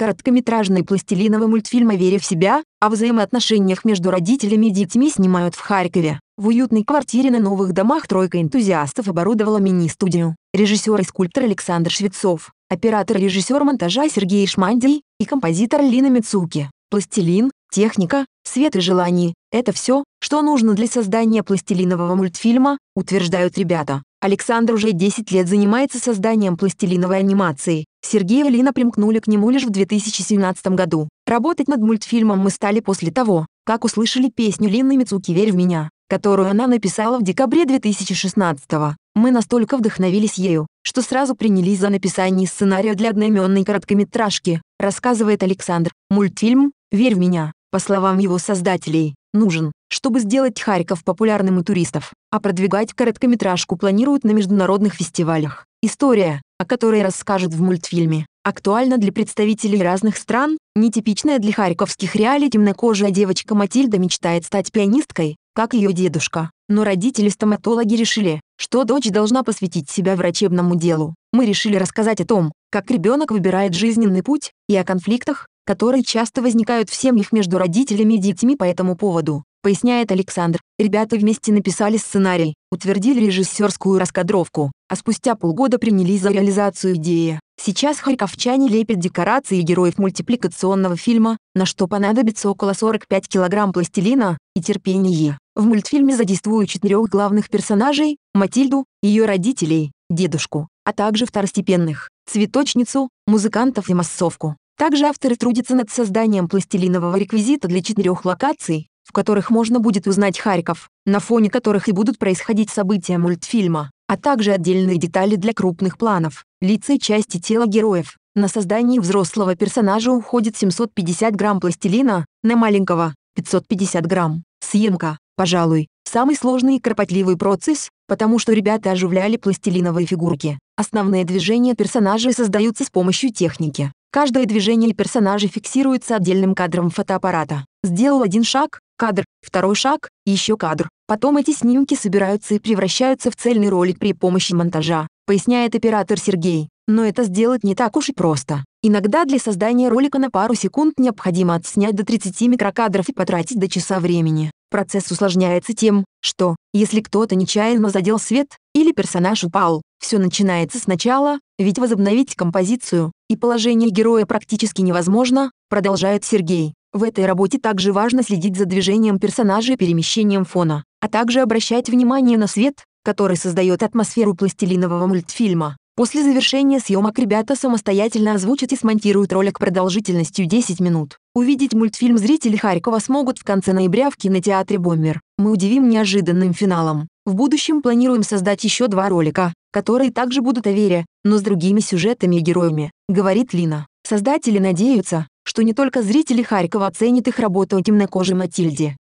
Короткометражные пластилиновые мультфильмы «Веря в себя» о взаимоотношениях между родителями и детьми снимают в Харькове. В уютной квартире на новых домах тройка энтузиастов оборудовала мини-студию. Режиссер и скульптор Александр Швецов, оператор-режиссер монтажа Сергей Шмандий и композитор Лина Мицуки. Пластилин, техника, свет и желание – это все, что нужно для создания пластилинового мультфильма, утверждают ребята. Александр уже 10 лет занимается созданием пластилиновой анимации. Сергей и Лина примкнули к нему лишь в 2017 году. Работать над мультфильмом мы стали после того, как услышали песню Линны Мицуки «Верь в меня», которую она написала в декабре 2016 -го. Мы настолько вдохновились ею, что сразу принялись за написание сценария для одноименной короткометражки, рассказывает Александр. Мультфильм «Верь в меня», по словам его создателей, нужен, чтобы сделать Харьков популярным у туристов, а продвигать короткометражку планируют на международных фестивалях. История, о которой расскажут в мультфильме, актуальна для представителей разных стран, нетипичная для харьковских реалий темнокожая девочка Матильда мечтает стать пианисткой, как ее дедушка. Но родители-стоматологи решили, что дочь должна посвятить себя врачебному делу. Мы решили рассказать о том, как ребенок выбирает жизненный путь, и о конфликтах, которые часто возникают в семьях между родителями и детьми по этому поводу, поясняет Александр. Ребята вместе написали сценарий, утвердили режиссерскую раскадровку, а спустя полгода принялись за реализацию идеи. Сейчас харьковчане лепят декорации героев мультипликационного фильма, на что понадобится около 45 килограмм пластилина и терпение. В мультфильме задействуют четырех главных персонажей – Матильду, ее родителей, дедушку, а также второстепенных – цветочницу, музыкантов и массовку. Также авторы трудятся над созданием пластилинового реквизита для четырех локаций, в которых можно будет узнать Харьков, на фоне которых и будут происходить события мультфильма, а также отдельные детали для крупных планов, лица и части тела героев. На создание взрослого персонажа уходит 750 грамм пластилина, на маленького – 550 грамм. Съемка, пожалуй, самый сложный и кропотливый процесс, потому что ребята оживляли пластилиновые фигурки. Основные движения персонажей создаются с помощью техники. Каждое движение персонажа фиксируется отдельным кадром фотоаппарата. Сделал один шаг, кадр, второй шаг, еще кадр. Потом эти снимки собираются и превращаются в цельный ролик при помощи монтажа, поясняет оператор Сергей. Но это сделать не так уж и просто. Иногда для создания ролика на пару секунд необходимо отснять до 30 микрокадров и потратить до часа времени. Процесс усложняется тем, что, если кто-то нечаянно задел свет, или персонаж упал, все начинается сначала, ведь возобновить композицию и положение героя практически невозможно, продолжает Сергей. В этой работе также важно следить за движением персонажа и перемещением фона, а также обращать внимание на свет, который создает атмосферу пластилинового мультфильма. После завершения съемок ребята самостоятельно озвучат и смонтируют ролик продолжительностью 10 минут. Увидеть мультфильм зрители Харькова смогут в конце ноября в кинотеатре «Бомбер». Мы удивим неожиданным финалом. В будущем планируем создать еще два ролика, которые также будут о вере, но с другими сюжетами и героями, говорит Лина. Создатели надеются, что не только зрители Харькова оценят их работу о темнокожей Матильде,